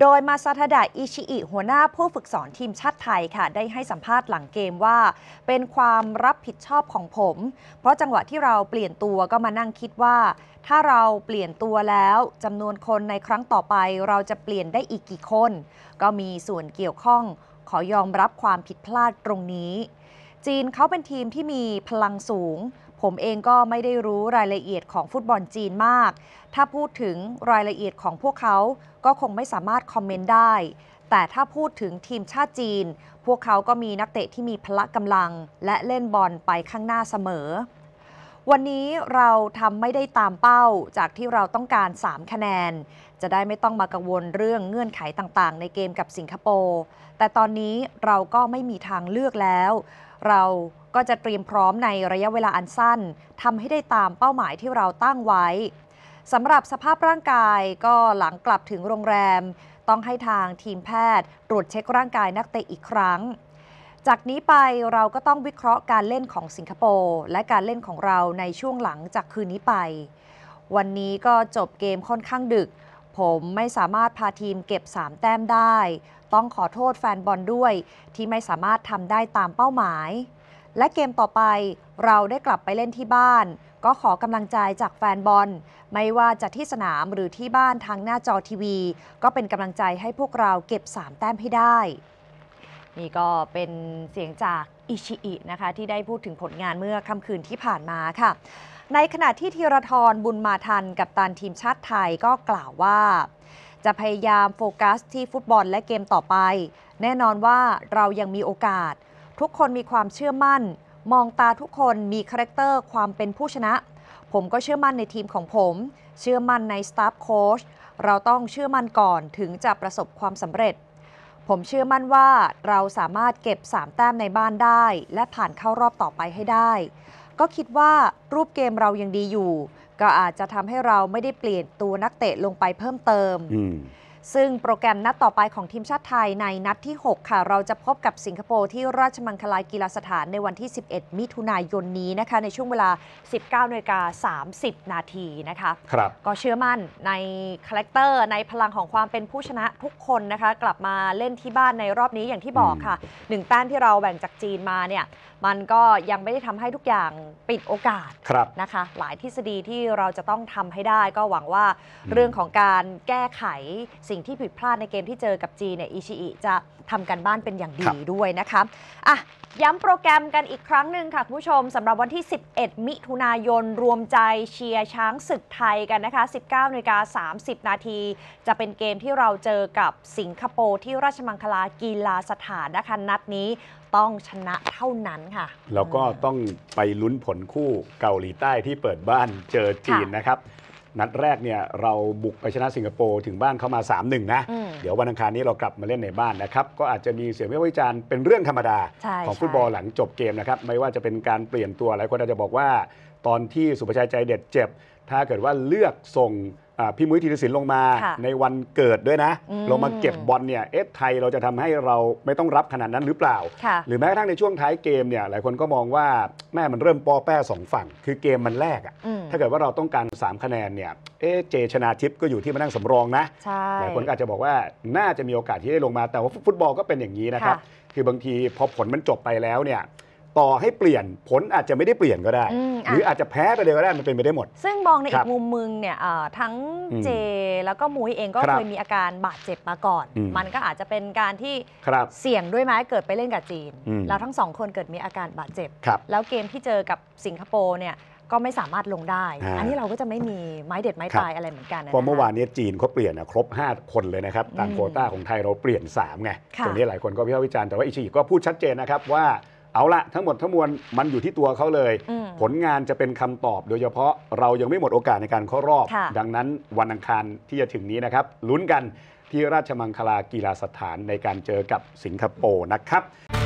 โดยมาซาทดะอิชิอิหัวหน้าผู้ฝึกสอนทีมชาติไทยค่ะได้ให้สัมภาษณ์หลังเกมว่า เป็นความรับผิดชอบของผม เพราะจังหวะที่เราเปลี่ยนตัวก็มานั่งคิดว่า ถ้าเราเปลี่ยนตัวแล้วจำนวนคนในครั้งต่อไปเราจะเปลี่ยนได้อีกกี่คน ก็มีส่วนเกี่ยวข้องขอยอมรับความผิดพลาดตรงนี้ จีนเขาเป็นทีมที่มีพลังสูงผมเองก็ไม่ได้รู้รายละเอียดของฟุตบอลจีนมาก ถ้าพูดถึงรายละเอียดของพวกเขาก็คงไม่สามารถคอมเมนต์ได้ แต่ถ้าพูดถึงทีมชาติจีน พวกเขาก็มีนักเตะที่มีพละกำลังและเล่นบอลไปข้างหน้าเสมอ วันนี้เราทำไม่ได้ตามเป้าจากที่เราต้องการ3 คะแนน จะได้ไม่ต้องมากังวลเรื่องเงื่อนไขต่าง ๆ ในเกมกับสิงคโปร์ แต่ตอนนี้เราก็ไม่มีทางเลือกแล้ว เราก็จะเตรียมพร้อมในระยะเวลาอันสั้นทำให้ได้ตามเป้าหมายที่เราตั้งไว้สำหรับสภาพร่างกายก็หลังกลับถึงโรงแรม ต้องให้ทางทีมแพทย์ตรวจเช็คร่างกายนักเตะอีกครั้ง จากนี้ไปเราก็ต้องวิเคราะห์การเล่นของสิงคโปร์และการเล่นของเราในช่วงหลังจากคืนนี้ไป วันนี้ก็จบเกมค่อนข้างดึก ผมไม่สามารถพาทีมเก็บ 3 แต้มได้ ต้องขอโทษแฟนบอลด้วย ที่ไม่สามารถทำได้ตามเป้าหมายและเกมต่อไปเราได้กลับไปเล่นที่บ้าน ก็ขอกำลังใจจากแฟนบอล ไม่ว่าจะที่สนามหรือที่บ้านทางหน้าจอทีวี ก็เป็นกำลังใจให้พวกเราเก็บ3แต้มให้ได้ นี่ก็เป็นเสียงจากอิชิอินะคะที่ได้พูดถึงผลงานเมื่อค่ำคืนที่ผ่านมาค่ะ ในขณะที่ธีรทรบุญมาทันกับตันทีมชาติไทยก็กล่าวว่า จะพยายามโฟกัสที่ฟุตบอลและเกมต่อไป แน่นอนว่าเรายังมีโอกาสทุกคนมีความเชื่อมั่น มองตาทุกคนมีคาแรคเตอร์ความเป็นผู้ชนะ ผมก็เชื่อมั่นในทีมของผม เชื่อมั่นในสตาฟโค้ชเราต้องเชื่อมั่นก่อนถึงจะประสบความสำเร็จ ผมเชื่อมั่นว่าเราสามารถเก็บ 3 แต้มในบ้านได้ และผ่านเข้ารอบต่อไปให้ได้ ก็คิดว่ารูปเกมเรายังดีอยู่ ก็อาจจะทำให้เราไม่ได้เปลี่ยนตัวนักเตะลงไปเพิ่มเติมซึ่งโปรแกรมนัดต่อไปของทีมชาติไทยในนัดที่ 6 ค่ะ เราจะพบกับสิงคโปร์ที่ราชมังคลากีฬาสถานในวันที่ 11 มิถุนายนนี้นะคะ ในช่วงเวลา 19นากา30 นาทีนะคะครับก็เชื่อมั่นในคาแรคเตอร์ ในพลังของความเป็นผู้ชนะทุกคนนะคะ กลับมาเล่นที่บ้านในรอบนี้อย่างที่บอกค่ะหนึ่งแต้มที่เราแบ่งจากจีนมาเนี่ยมันก็ยังไม่ได้ทำให้ทุกอย่างปิดโอกาสนะคะ หลายทฤษฎีที่เราจะต้องทำให้ได้ก็หวังว่าเรื่องของการแก้ไขสิ่งที่ผิดพลาดในเกมที่เจอกับจีนเนี่ย อิชิอิ จะทำกันบ้านเป็นอย่างดีด้วยนะคะอ่ะย้ำโปรแกรมกันอีกครั้งหนึ่งค่ะ คุณผู้ชมสำหรับวันที่ 11 มิถุนายนรวมใจเชียร์ช้างศึกไทยกันนะคะ 19นาฬิกา30 นาที จะเป็นเกมที่เราเจอกับสิงคโปร์ที่ราชมังคลากีฬาสถานนะคะนัดนี้ ต้องชนะเท่านั้นค่ะแล้วก็ต้องไปลุ้นผลคู่เกาหลีใต้ที่เปิดบ้านเจอจีนนะครับนัดแรกเนี่ย เราบุกไปชนะสิงคโปร์ ถึงบ้านเข้ามา 3 1 นะ เดี๋ยววันอังคารนี้เรากลับมาเล่นในบ้านนะครับ ก็อาจจะมีเสียงวิจารณ์เป็นเรื่องธรรมดา ของฟุตบอลหลังจบเกมนะครับ ไม่ว่าจะเป็นการเปลี่ยนตัวหลายคนอาจจะบอกว่า ตอนที่สุภาชัยใจเด็ดเจ็บ ถ้าเกิดว่าเลือกส่งพี่มุ้ยธีรศิลป์ลงมาในวันเกิดด้วยนะ ลงมาเก็บบอลเนี่ยเอสไทยเราจะทำให้เราไม่ต้องรับขนาดนั้นหรือเปล่า หรือแม้กระทั่งในช่วงท้ายเกมเนี่ย หลายคนก็มองว่าแม่มันเริ่มปอแป้สองฝั่ง คือเกมมันแรกอะถ้าเกิดว่าเราต้องการ3คะแนนเนี่ยเอเจชนาทิพย์ก็อยู่ที่มานั่งสำรองนะหลายคนอาจจะบอกว่าน่าจะมีโอกาสที่ได้ลงมา แต่ว่าฟุตบอลก็เป็นอย่างนี้นะครับคือบางทีพอผลมันจบไปแล้วเนี่ยต่อให้เปลี่ยนผลอาจจะไม่ได้เปลี่ยนก็ได้ หรืออาจจะแพ้ไปเลยก็ได้มันเป็นไปได้หมด ซึ่งมองในอีกมุมมึงเนี่ยทั้งเจแล้วก็มุ้ยเองก็เคยมีอาการบาดเจ็บมาก่อน มันก็อาจจะเป็นการที่เสี่ยงด้วยไหมเกิดไปเล่นกับจีน แล้วทั้งสองคนเกิดมีอาการบาดเจ็บ แล้วเกมที่เจอกับสิงคโปร์เนี่ยก็ไม่สามารถลงได้อันนี้เราก็จะไม่มีไม้เด็ดไม้ตายอะไรเหมือนกันนะเพราะเมื่อวานนี้จีนเขาเปลี่ยนครบ 5 คนเลยนะครับตามโควต้าของไทยเราเปลี่ยน3ไงตรงนี้หลายคนก็พิจารณาแต่ว่าอิชิก็พูดชัดเจนนะครับว่าเอาละทั้งหมดทั้งมวลมันอยู่ที่ตัวเขาเลย ผลงานจะเป็นคำตอบโดยเฉพาะเรายังไม่หมดโอกาสในการเข้ารอบ ดังนั้นวันอังคารที่จะถึงนี้นะครับลุ้นกันที่ราชมังคลากีฬาสถานในการเจอกับสิงคโปร์นะครับ